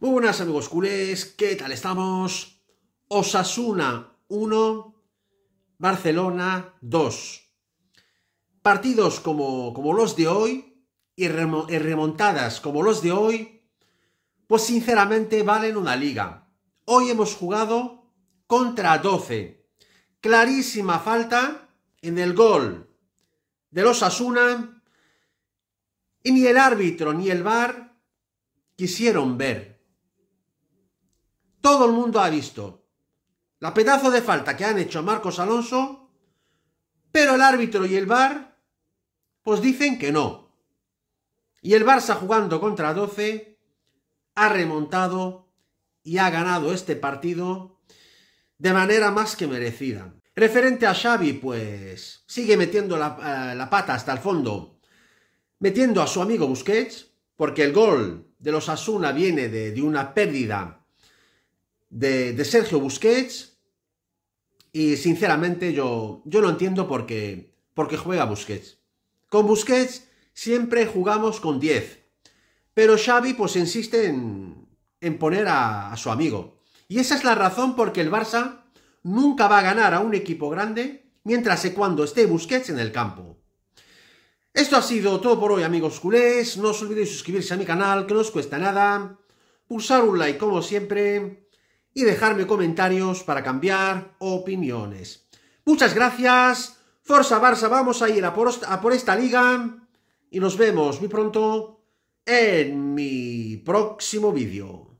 Muy buenas amigos culés, ¿qué tal estamos? Osasuna 1, Barcelona 2. Partidos como, como los de hoy y remontadas como los de hoy, pues sinceramente valen una liga. Hoy hemos jugado contra 12. Clarísima falta en el gol de los Asuna y ni el árbitro ni el VAR quisieron ver. Todo el mundo ha visto la pedazo de falta que han hecho Marcos Alonso, pero el árbitro y el VAR pues dicen que no. Y el Barça jugando contra 12 ha remontado y ha ganado este partido de manera más que merecida. Referente a Xavi, pues sigue metiendo la eh, pata hasta el fondo metiendo a su amigo Busquets, porque el gol de los Asuna viene de, una pérdida de, Sergio Busquets. Y sinceramente yo, yo no entiendo por qué, juega Busquets. Con Busquets siempre jugamos con 10. Pero Xavi pues insiste en, poner a, su amigo. Y esa es la razón por porque el Barça nunca va a ganar a un equipo grande mientras y cuando esté Busquets en el campo. Esto ha sido todo por hoy, amigos culés. No os olvidéis suscribirse a mi canal, que no os cuesta nada. Pulsar un like, como siempre. Y dejarme comentarios para cambiar opiniones. Muchas gracias. Forza Barça, vamos a ir a por, por esta liga. Y nos vemos muy pronto en mi próximo vídeo.